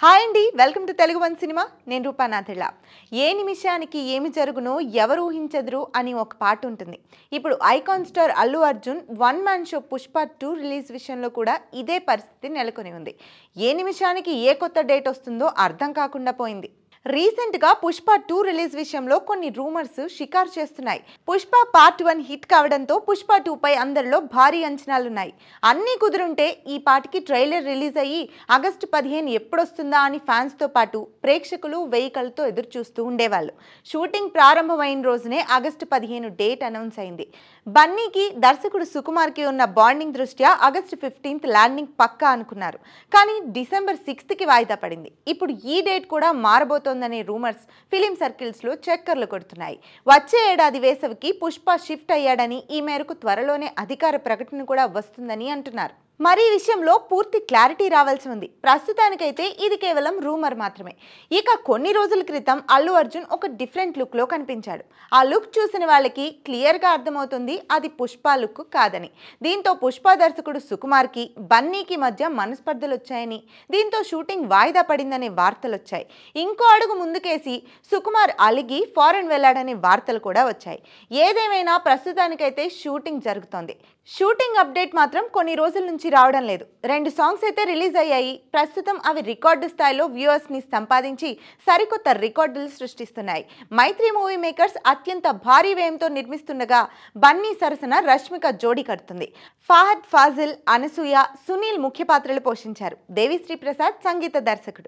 hi అండి welcome to Telugu one cinema నేను రూపానాథిళ ఏ నిమిషానికి ఏమి జరుగునో ఎవరు ఊహించదురు అని ఒక పాట ఉంటుంది ఇప్పుడు icon star Allu Arjun one man show Pushpa two release విషయంలో కూడా ఇదే పరిస్థితి నెలకొని ఉంది ఏ నిమిషానికి ఏ కొత్త డేట్ వస్తుందో అర్థం కాకుండా పోయింది రీసెంట్గా పుష్ప టూ రిలీజ్ విషయంలో కొన్ని రూమర్స్ షికారు చేస్తున్నాయి పుష్ప పార్ట్ వన్ హిట్ కావడంతో పుష్ప టూపై అందరిలో భారీ అంచనాలున్నాయి అన్నీ కుదురుంటే ఈ పాటికి ట్రైలర్ రిలీజ్ అయ్యి ఆగస్టు పదిహేను ఎప్పుడొస్తుందా అని ఫ్యాన్స్తో పాటు ప్రేక్షకులు వెహికల్తో ఎదురు చూస్తూ ఉండేవాళ్ళు షూటింగ్ ప్రారంభమైన రోజునే ఆగస్టు పదిహేను డేట్ అనౌన్స్ అయింది బన్నీకి దర్శకుడు సుకుమార్కి ఉన్న బాండింగ్ దృష్ట్యా ఆగస్టు ఫిఫ్టీన్త్ ల్యాండింగ్ పక్కా అనుకున్నారు కానీ డిసెంబర్ సిక్స్త్కి వాయిదా పడింది ఇప్పుడు ఈ డేట్ కూడా మారబోతోందనే రూమర్స్ ఫిలిం సర్కిల్స్లో చక్కర్లు కొడుతున్నాయి వచ్చే ఏడాది వేసవికి పుష్ప షిఫ్ట్ అయ్యాడని ఈ మేరకు త్వరలోనే అధికార ప్రకటన కూడా వస్తుందని అంటున్నారు మరి ఈ విషయంలో పూర్తి క్లారిటీ రావాల్సి ఉంది ప్రస్తుతానికైతే ఇది కేవలం రూమర్ మాత్రమే ఇక కొన్ని రోజుల క్రితం అల్లు అర్జున్ ఒక డిఫరెంట్ లుక్లో కనిపించాడు ఆ లుక్ చూసిన వాళ్ళకి క్లియర్గా అర్థమవుతుంది అది పుష్ప లుక్ కాదని దీంతో పుష్ప దర్శకుడు సుకుమార్కి బన్నీకి మధ్య మనస్పర్ధలు వచ్చాయని దీంతో షూటింగ్ వాయిదా పడిందనే వార్తలు వచ్చాయి ఇంకో అడుగు ముందుకేసి సుకుమార్ అలిగి ఫారెన్ వెళ్ళాడనే వార్తలు కూడా వచ్చాయి ఏదేమైనా ప్రస్తుతానికైతే షూటింగ్ జరుగుతోంది షూటింగ్ అప్డేట్ మాత్రం కొన్ని రోజుల నుంచి నుంచి రావడం లేదు రెండు సాంగ్స్ అయితే రిలీజ్ అయ్యాయి ప్రస్తుతం అవి రికార్డు స్థాయిలో వ్యూవర్స్ని సంపాదించి సరికొత్త రికార్డులు సృష్టిస్తున్నాయి మైత్రి మూవీ మేకర్స్ అత్యంత భారీ వ్యయంతో నిర్మిస్తుండగా బన్నీ సరసన రష్మిక జోడి కడుతుంది ఫాహద్ ఫాజిల్ అనసూయ సునీల్ ముఖ్య పాత్రలు పోషించారు దేవిశ్రీ ప్రసాద్ సంగీత దర్శకుడు